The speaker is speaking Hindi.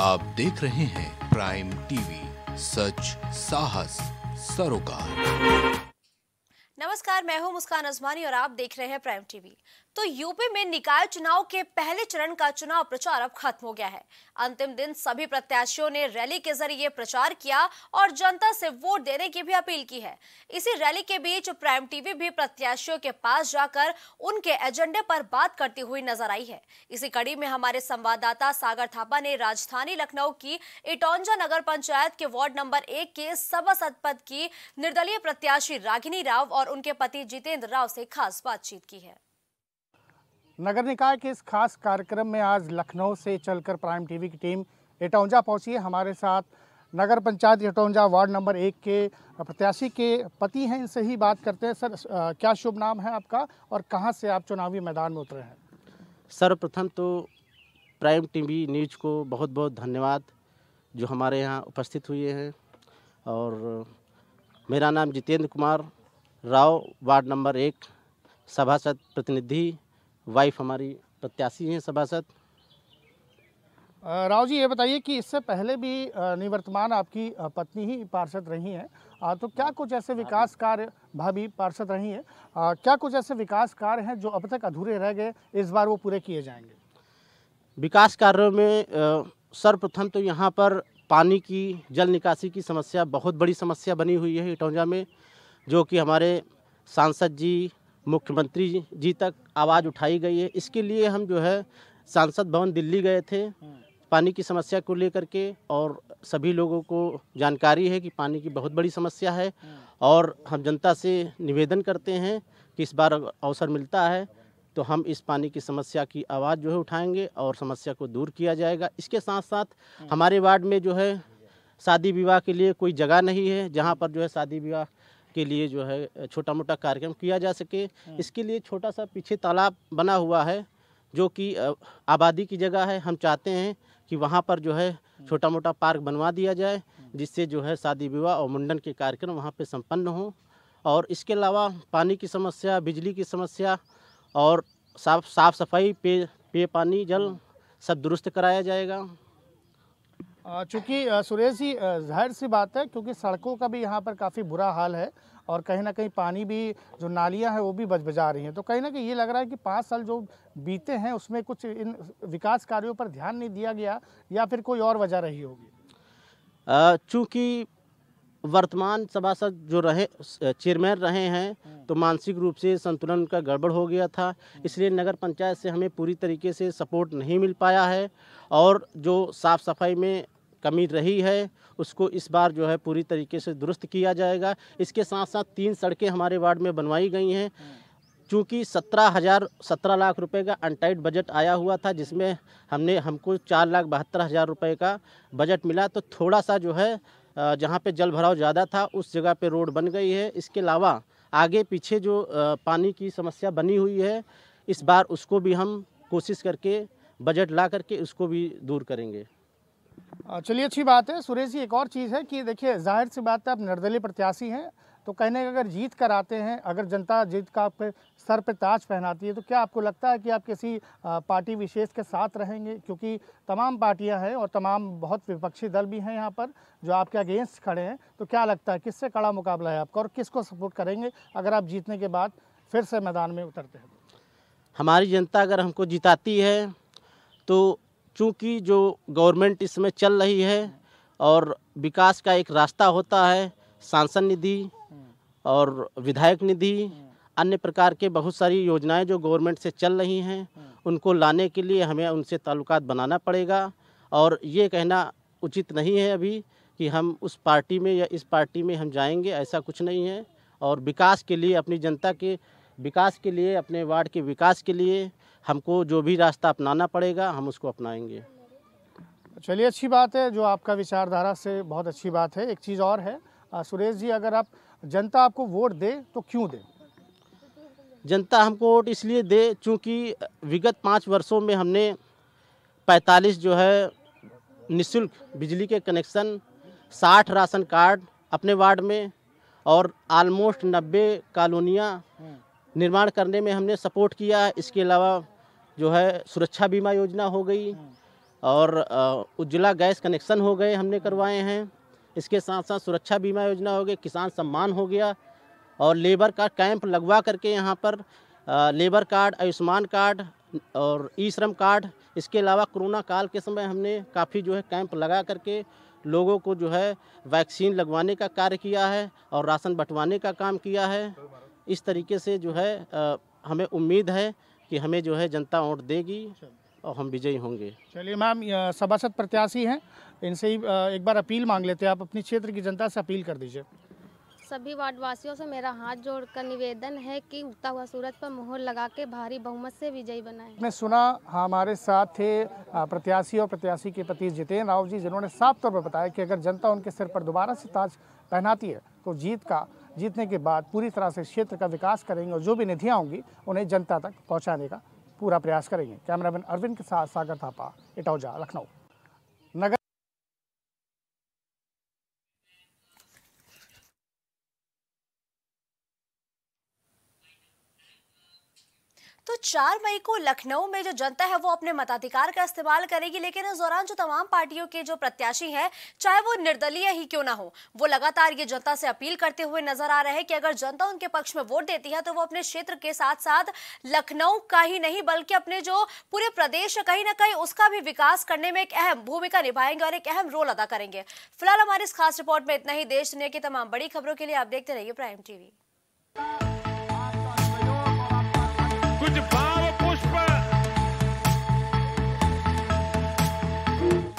आप देख रहे हैं प्राइम टीवी सच साहस सरोकार नमस्कार मैं हूं मुस्कान अजमानी और आप देख रहे हैं प्राइम टीवी तो यूपी में निकाय चुनाव के पहले चरण का चुनाव प्रचार अब खत्म हो गया है अंतिम दिन सभी प्रत्याशियों ने रैली के जरिए प्रचार किया और जनता से वोट देने की भी अपील की है इसी रैली के बीच प्राइम टीवी भी प्रत्याशियों के पास जाकर उनके एजेंडे पर बात करती हुई नजर आई है इसी कड़ी में हमारे संवाददाता सागर थापा ने राजधानी लखनऊ की इटौंजा नगर पंचायत के वार्ड नंबर एक के सभासद पद की निर्दलीय प्रत्याशी रागिनी राव और उनके पति जितेंद्र राव से खास बातचीत की है नगर निकाय के इस खास कार्यक्रम में आज लखनऊ से चलकर प्राइम टीवी की टीम इटौंजा पहुंची है हमारे साथ नगर पंचायत इटौंजा वार्ड नंबर एक के प्रत्याशी के पति हैं इनसे ही बात करते हैं सर क्या शुभ नाम है आपका और कहाँ से आप चुनावी मैदान में उतरे हैं सर्वप्रथम तो प्राइम टीवी न्यूज को बहुत बहुत धन्यवाद जो हमारे यहाँ उपस्थित हुए हैं और मेरा नाम जितेंद्र कुमार राव वार्ड नंबर एक सभासद प्रतिनिधि वाइफ हमारी प्रत्याशी हैं सभासद राव जी ये बताइए कि इससे पहले भी निवर्तमान आपकी पत्नी ही पार्षद रही हैं तो क्या हाँ। कुछ ऐसे विकास कार्य भाभी पार्षद रही हैं क्या कुछ ऐसे विकास कार्य हैं जो अब तक अधूरे रह गए इस बार वो पूरे किए जाएंगे विकास कार्यों में सर्वप्रथम तो यहाँ पर पानी की जल निकासी की समस्या बहुत बड़ी समस्या बनी हुई है इटौजा में जो कि हमारे सांसद जी मुख्यमंत्री जी तक आवाज़ उठाई गई है इसके लिए हम जो है सांसद भवन दिल्ली गए थे पानी की समस्या को लेकर के और सभी लोगों को जानकारी है कि पानी की बहुत बड़ी समस्या है और हम जनता से निवेदन करते हैं कि इस बार अवसर मिलता है तो हम इस पानी की समस्या की आवाज़ जो है उठाएंगे और समस्या को दूर किया जाएगा इसके साथ साथ हमारे वार्ड में जो है शादी विवाह के लिए कोई जगह नहीं है जहाँ पर जो है शादी विवाह के लिए जो है छोटा मोटा कार्यक्रम किया जा सके हाँ। इसके लिए छोटा सा पीछे तालाब बना हुआ है जो कि आबादी की जगह है हम चाहते हैं कि वहाँ पर जो है हाँ। छोटा मोटा पार्क बनवा दिया जाए हाँ। जिससे जो है शादी विवाह और मुंडन के कार्यक्रम वहाँ पे संपन्न हों और इसके अलावा पानी की समस्या बिजली की समस्या और साफ साफ सफाई पे पे पानी जल सब दुरुस्त कराया जाएगा चूँकि सुरेश जी जाहिर सी बात है क्योंकि सड़कों का भी यहाँ पर काफ़ी बुरा हाल है और कहीं ना कहीं पानी भी जो नालियाँ हैं वो भी बजबजा रही हैं तो कहीं ना कहीं ये लग रहा है कि पाँच साल जो बीते हैं उसमें कुछ इन विकास कार्यों पर ध्यान नहीं दिया गया या फिर कोई और वजह रही होगी चूँकि वर्तमान सभासद जो रहे चेयरमैन रहे हैं हम्म। तो मानसिक रूप से संतुलन का गड़बड़ हो गया था हम्म। इसलिए नगर पंचायत से हमें पूरी तरीके से सपोर्ट नहीं मिल पाया है और जो साफ़ सफाई में कमी रही है उसको इस बार जो है पूरी तरीके से दुरुस्त किया जाएगा इसके साथ साथ तीन सड़कें हमारे वार्ड में बनवाई गई हैं चूँकि सत्रह हज़ार सत्रह लाख रुपए का अनटाइट बजट आया हुआ था जिसमें हमने हमको चार लाख बहत्तर हज़ार रुपये का बजट मिला तो थोड़ा सा जो है जहाँ पे जल भराव ज़्यादा था उस जगह पे रोड बन गई है इसके अलावा आगे पीछे जो पानी की समस्या बनी हुई है इस बार उसको भी हम कोशिश करके बजट ला करके उसको भी दूर करेंगे चलिए अच्छी बात है सुरेश जी एक और चीज़ है कि देखिए जाहिर सी बात है आप निर्दलीय प्रत्याशी हैं तो कहने का अगर जीत कर आते हैं अगर जनता जीत का आपके सर पे ताज पहनाती है तो क्या आपको लगता है कि आप किसी पार्टी विशेष के साथ रहेंगे क्योंकि तमाम पार्टियां हैं और तमाम बहुत विपक्षी दल भी हैं यहाँ पर जो आपके अगेंस्ट खड़े हैं तो क्या लगता है किससे कड़ा मुकाबला है आपका और किसको सपोर्ट करेंगे अगर आप जीतने के बाद फिर से मैदान में उतरते हैं हमारी जनता अगर हमको जिताती है तो चूँकि जो गवर्नमेंट इसमें चल रही है और विकास का एक रास्ता होता है सांसद निधि और विधायक निधि अन्य प्रकार के बहुत सारी योजनाएं जो गवर्नमेंट से चल रही हैं उनको लाने के लिए हमें उनसे ताल्लुकात बनाना पड़ेगा और ये कहना उचित नहीं है अभी कि हम उस पार्टी में या इस पार्टी में हम जाएंगे ऐसा कुछ नहीं है और विकास के लिए अपनी जनता के विकास के लिए अपने वार्ड के विकास के लिए हमको जो भी रास्ता अपनाना पड़ेगा हम उसको अपनाएंगे चलिए अच्छी बात है जो आपका विचारधारा से बहुत अच्छी बात है एक चीज़ और है आ, सुरेश जी अगर आप जनता आपको वोट दे तो क्यों दे जनता हमको वोट इसलिए दे चूँकि विगत पाँच वर्षों में हमने पैंतालीस जो है निशुल्क बिजली के कनेक्शन साठ राशन कार्ड अपने वार्ड में और आलमोस्ट नब्बे कॉलोनियाँ हम्म। निर्माण करने में हमने सपोर्ट किया इसके अलावा जो है सुरक्षा बीमा योजना हो गई और उज्ज्वला गैस कनेक्शन हो गए हमने करवाए हैं इसके साथ साथ सुरक्षा बीमा योजना हो गई किसान सम्मान हो गया और लेबर का कैंप लगवा करके यहाँ पर लेबर कार्ड आयुष्मान कार्ड और ई श्रम कार्ड इसके अलावा कोरोना काल के समय हमने काफ़ी जो है कैंप लगा करके लोगों को जो है वैक्सीन लगवाने का कार्य किया है और राशन बंटवाने का काम किया है इस तरीके से जो है हमें उम्मीद है कि हमें जो है जनता वोट देगी और हम विजयी होंगे चलिए मैम सभासद प्रत्याशी हैं इनसे ही एक बार अपील मांग लेते हैं आप अपने क्षेत्र की जनता से अपील कर दीजिए सभी वार्डवासियों से मेरा हाथ जोड़कर निवेदन है कि उगता हुआ सूरज पर मोहर लगा के भारी बहुमत से विजयी बनाए मैं सुना हमारे साथ थे प्रत्याशी और प्रत्याशी के पति जितेंद्र राव जी जिन्होंने साफ तौर पर बताया कि अगर जनता उनके सिर पर दोबारा से ताज पहनाती है तो जीत का जीतने के बाद पूरी तरह से क्षेत्र का विकास करेंगे और जो भी निधियाँ होंगी उन्हें जनता तक पहुँचाने का पूरा प्रयास करेंगे कैमरामैन अरविंद के साथ सागर थापा इटौजा लखनऊ तो चार मई को लखनऊ में जो जनता है वो अपने मताधिकार का इस्तेमाल करेगी लेकिन इस दौरान जो तमाम पार्टियों के जो प्रत्याशी हैं चाहे वो निर्दलीय ही क्यों ना हो वो लगातार ये जनता से अपील करते हुए नजर आ रहे हैं कि अगर जनता उनके पक्ष में वोट देती है तो वो अपने क्षेत्र के साथ साथ लखनऊ का ही नहीं बल्कि अपने जो पूरे प्रदेश कहीं ना कहीं उसका भी विकास करने में एक अहम भूमिका निभाएंगे और एक अहम रोल अदा करेंगे फिलहाल हमारी इस खास रिपोर्ट में इतना ही देश दुनिया की तमाम बड़ी खबरों के लिए आप देखते रहिए प्राइम टीवी